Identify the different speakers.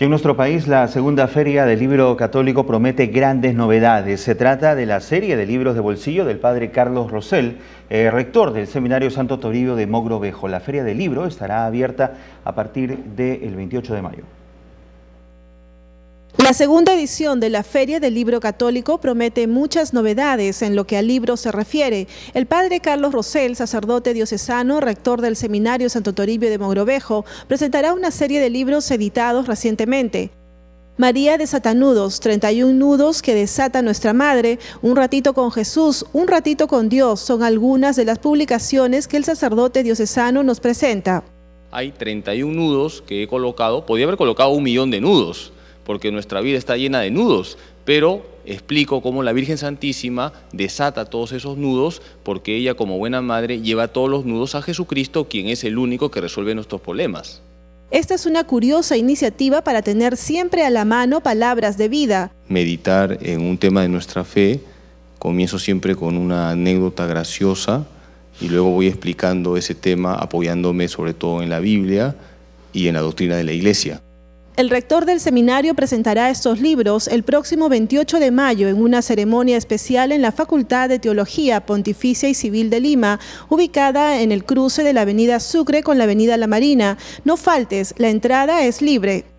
Speaker 1: en nuestro país, la segunda feria del libro católico promete grandes novedades. Se trata de la serie de libros de bolsillo del padre Carlos Rosell, eh, rector del Seminario Santo Toribio de Mogrovejo. La feria del libro estará abierta a partir del 28 de mayo.
Speaker 2: La segunda edición de la Feria del Libro Católico promete muchas novedades en lo que al libro se refiere. El padre Carlos Rosell, sacerdote diocesano, rector del Seminario Santo Toribio de Mogrovejo, presentará una serie de libros editados recientemente. María de Satanudos, 31 nudos que desata nuestra Madre, Un ratito con Jesús, Un ratito con Dios, son algunas de las publicaciones que el sacerdote diocesano nos presenta.
Speaker 3: Hay 31 nudos que he colocado, podría haber colocado un millón de nudos, porque nuestra vida está llena de nudos, pero explico cómo la Virgen Santísima desata todos esos nudos, porque ella como buena madre lleva todos los nudos a Jesucristo, quien es el único que resuelve nuestros problemas.
Speaker 2: Esta es una curiosa iniciativa para tener siempre a la mano palabras de vida.
Speaker 3: Meditar en un tema de nuestra fe, comienzo siempre con una anécdota graciosa y luego voy explicando ese tema apoyándome sobre todo en la Biblia y en la doctrina de la Iglesia.
Speaker 2: El rector del seminario presentará estos libros el próximo 28 de mayo en una ceremonia especial en la Facultad de Teología Pontificia y Civil de Lima, ubicada en el cruce de la Avenida Sucre con la Avenida La Marina. No faltes, la entrada es libre.